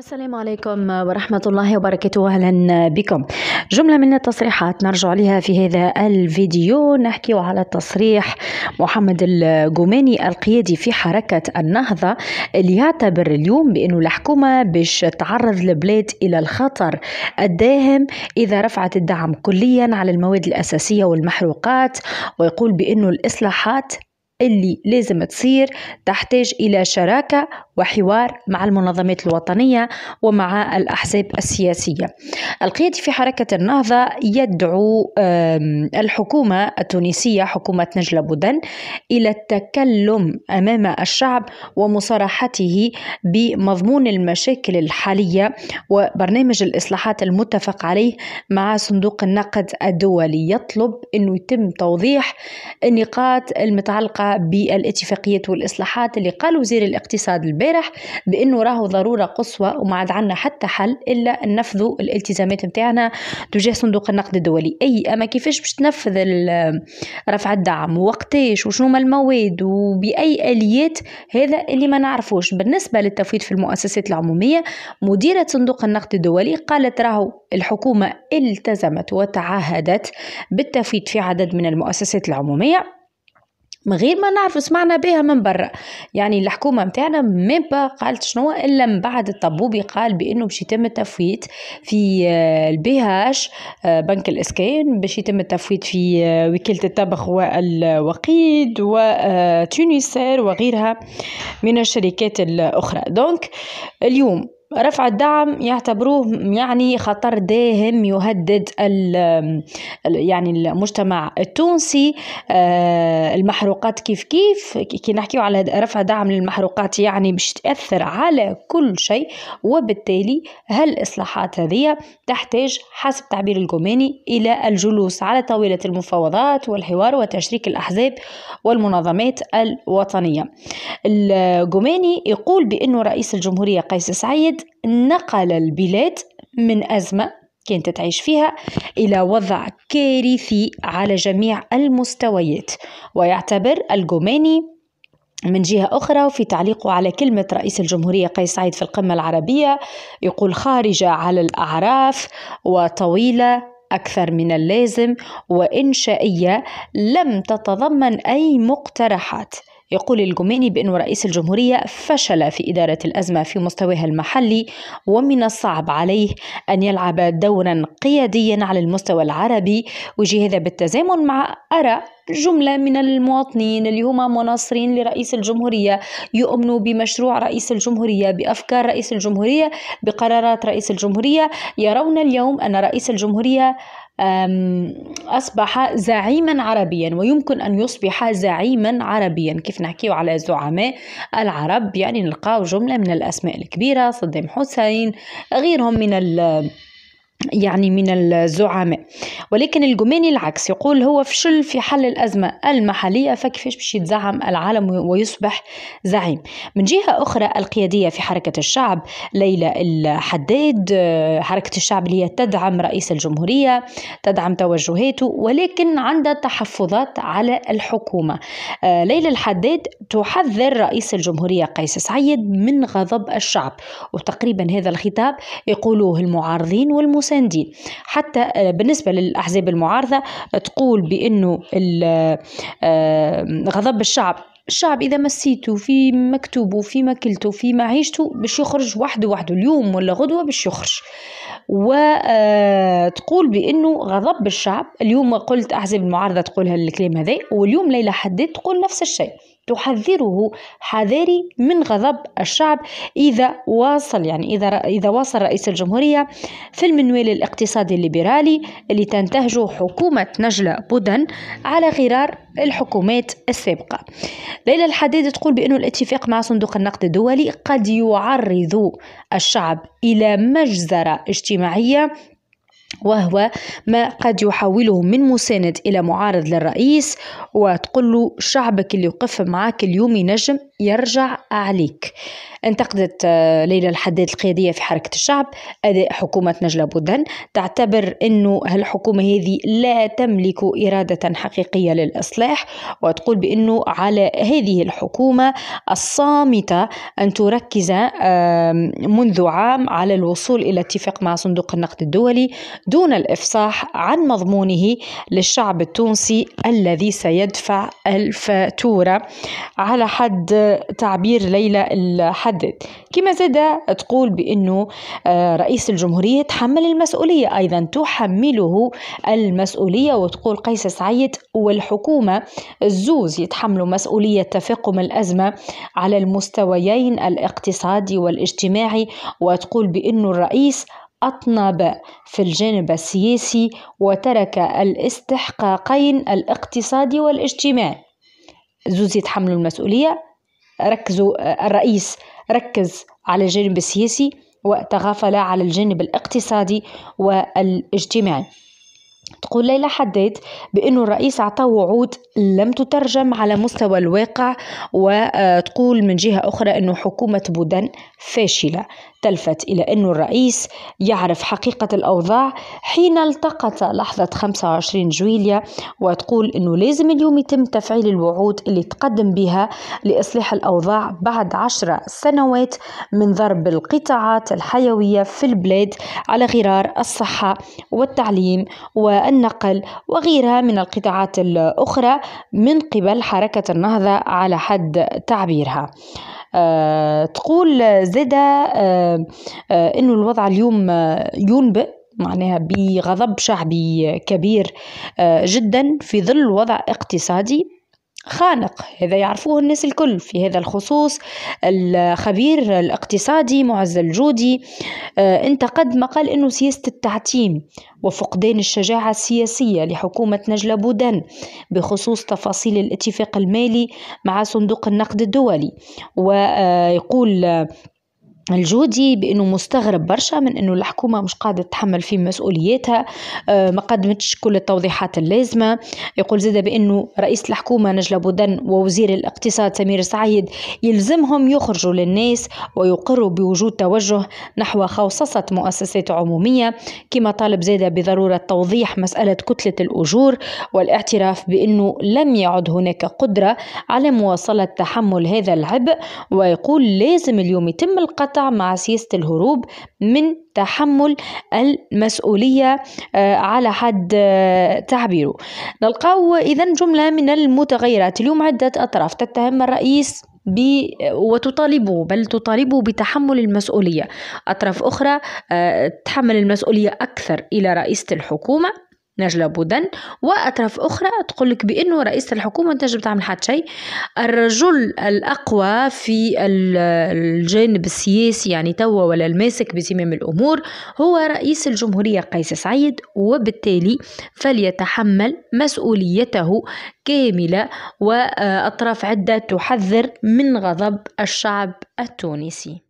السلام عليكم ورحمة الله وبركاته أهلا بكم جملة من التصريحات نرجع لها في هذا الفيديو نحكي على تصريح محمد الجوماني القيادي في حركة النهضة اللي يعتبر اليوم بأنه الحكومة باش تعرض البلاد إلى الخطر الداهم إذا رفعت الدعم كليا على المواد الأساسية والمحروقات ويقول بأنه الإصلاحات اللي لازم تصير تحتاج إلى شراكة وحوار مع المنظمات الوطنية ومع الأحزاب السياسية القيادي في حركة النهضة يدعو الحكومة التونسية حكومة نجلة بودن إلى التكلم أمام الشعب ومصارحته بمضمون المشاكل الحالية وبرنامج الإصلاحات المتفق عليه مع صندوق النقد الدولي يطلب أنه يتم توضيح النقاط المتعلقة بالاتفاقية والإصلاحات اللي قال وزير الاقتصاد البارح بأنه راهو ضرورة قصوى وما عاد عندنا حتى حل إلا ننفذوا الالتزامات نتاعنا تجاه صندوق النقد الدولي أي أما كيفاش باش تنفذ رفع الدعم وقتاش وشنو ما المواد وبأي آليات هذا اللي ما نعرفوش بالنسبة للتفويض في المؤسسات العمومية مديرة صندوق النقد الدولي قالت راهو الحكومة التزمت وتعهدت بالتفويض في عدد من المؤسسات العمومية من غير ما نعرف سمعنا بها من برا يعني الحكومة متاعنا ما قالت شنو إلا من بعد الطبوبي قال بأنه باش يتم التفويت في آه، البي آه، بنك الإسكان باش يتم التفويت في آه، وكالة الطبخ والوقيد وتونيسير وغيرها من الشركات الأخرى دونك اليوم رفع الدعم يعتبروه يعني خطر داهم يهدد يعني المجتمع التونسي آه، المحروقات كيف كيف كي نحكيو على رفع دعم للمحروقات يعني باش تاثر على كل شيء وبالتالي هالاصلاحات هذه تحتاج حسب تعبير الجوماني الى الجلوس على طاوله المفاوضات والحوار وتشريك الاحزاب والمنظمات الوطنيه الجوماني يقول بانه رئيس الجمهوريه قيس سعيد نقل البلاد من أزمة كانت تعيش فيها إلى وضع كارثي على جميع المستويات ويعتبر الجوماني من جهة أخرى وفي تعليقه على كلمة رئيس الجمهورية قيس سعيد في القمة العربية يقول خارجة على الأعراف وطويلة أكثر من اللازم وإنشائية لم تتضمن أي مقترحات يقول الجميني بأن رئيس الجمهورية فشل في إدارة الأزمة في مستواها المحلي ومن الصعب عليه أن يلعب دورا قياديا على المستوى العربي وجه هذا بالتزامن مع أرى جملة من المواطنين اللي هما مناصرين لرئيس الجمهورية يؤمنوا بمشروع رئيس الجمهورية بأفكار رئيس الجمهورية بقرارات رئيس الجمهورية يرون اليوم أن رئيس الجمهورية أصبح زعيما عربيا ويمكن أن يصبح زعيما عربيا كيف نحكيه على زعماء العرب يعني نلقاو جملة من الأسماء الكبيرة صدام حسين غيرهم من ال يعني من الزعماء ولكن الجماني العكس يقول هو فشل في حل الأزمة المحلية فكيفاش باش يتزعم العالم ويصبح زعيم من جهة أخرى القيادية في حركة الشعب ليلى الحداد آه، حركة الشعب اللي هي تدعم رئيس الجمهورية تدعم توجهاته ولكن عندها تحفظات على الحكومة آه، ليلى الحداد تحذر رئيس الجمهورية قيس سعيد من غضب الشعب وتقريبا هذا الخطاب يقولوه المعارضين والمسلمين ساندين حتى آه، بالنسبة للأحزاب المعارضة تقول بأنه آه، غضب الشعب الشعب اذا مسيته في مكتوبه في ماكلته في معيشته باش يخرج وحده وحده اليوم ولا غدوه باش يخرج وتقول آه، بانه غضب الشعب اليوم قلت احزاب المعارضه تقول هالكلام هذا واليوم ليلى حداد تقول نفس الشيء تحذره حذاري من غضب الشعب إذا واصل يعني إذا إذا واصل رئيس الجمهورية في المنوال الاقتصادي الليبرالي اللي تنتهجه حكومة نجلة بودن على غرار الحكومات السابقة ليلى الحديد تقول بأن الاتفاق مع صندوق النقد الدولي قد يعرض الشعب إلى مجزرة اجتماعية وهو ما قد يحوله من مساند إلى معارض للرئيس وتقول له شعبك اللي وقف معاك اليوم ينجم يرجع عليك انتقدت آه، ليلى الحداد القيادية في حركة الشعب أداء حكومة نجلة بودن تعتبر أنه الحكومة هذه لا تملك إرادة حقيقية للإصلاح وتقول بأنه على هذه الحكومة الصامتة أن تركز آه، منذ عام على الوصول إلى اتفاق مع صندوق النقد الدولي دون الإفصاح عن مضمونه للشعب التونسي الذي سيدفع الفاتورة على حد تعبير ليلى الحدد كما زاد تقول بأنه آه، رئيس الجمهورية تحمل المسؤولية أيضا تحمله المسؤولية وتقول قيس سعيد والحكومة الزوز يتحملوا مسؤولية تفاقم الأزمة على المستويين الاقتصادي والاجتماعي وتقول بأنه الرئيس أطنب في الجانب السياسي وترك الاستحقاقين الاقتصادي والاجتماعي زوز يتحملوا المسؤولية ركزوا آه، الرئيس ركز على الجانب السياسي وتغافل على الجانب الاقتصادي والاجتماعي تقول ليلى حداد بأنه الرئيس أعطاه وعود لم تترجم على مستوى الواقع وتقول آه، من جهة أخرى أنه حكومة بودن فاشلة تلفت إلى أن الرئيس يعرف حقيقة الأوضاع حين التقط لحظة 25 جويليا وتقول أنه لازم اليوم يتم تفعيل الوعود اللي تقدم بها لإصلاح الأوضاع بعد عشر سنوات من ضرب القطاعات الحيوية في البلاد على غرار الصحة والتعليم و النقل وغيرها من القطاعات الأخرى من قبل حركة النهضة على حد تعبيرها آه، تقول زادة آه، آه، أنه الوضع اليوم ينبئ معناها بغضب شعبي كبير جدا في ظل وضع اقتصادي خانق هذا يعرفوه الناس الكل في هذا الخصوص الخبير الاقتصادي معز الجودي آه، انتقد مقال انه سياسه التعتيم وفقدان الشجاعه السياسيه لحكومه نجله بودن بخصوص تفاصيل الاتفاق المالي مع صندوق النقد الدولي ويقول الجودي بانه مستغرب برشا من انه الحكومه مش قاعده تتحمل في مسؤولياتها آه، ما قدمتش كل التوضيحات اللازمه يقول زاد بانه رئيس الحكومه نجلا بودن ووزير الاقتصاد سمير سعيد يلزمهم يخرجوا للناس ويقروا بوجود توجه نحو خوصصه مؤسسات عموميه كما طالب زاد بضروره توضيح مساله كتله الاجور والاعتراف بانه لم يعد هناك قدره على مواصله تحمل هذا العبء ويقول لازم اليوم يتم القطع مع سياسة الهروب من تحمل المسؤولية آه، على حد آه، تعبيره نلقاو إذا جملة من المتغيرات اليوم عدة أطراف تتهم الرئيس ب... وتطالبه بل تطالبه بتحمل المسؤولية أطراف أخرى آه، تحمل المسؤولية أكثر إلى رئيسة الحكومة نجلة بودن وأطراف أخرى تقول لك بأنه رئيس الحكومة تجب تعمل حد شيء الرجل الأقوى في الجانب السياسي يعني توا ولا الماسك بزمام الأمور هو رئيس الجمهورية قيس سعيد وبالتالي فليتحمل مسؤوليته كاملة وأطراف عدة تحذر من غضب الشعب التونسي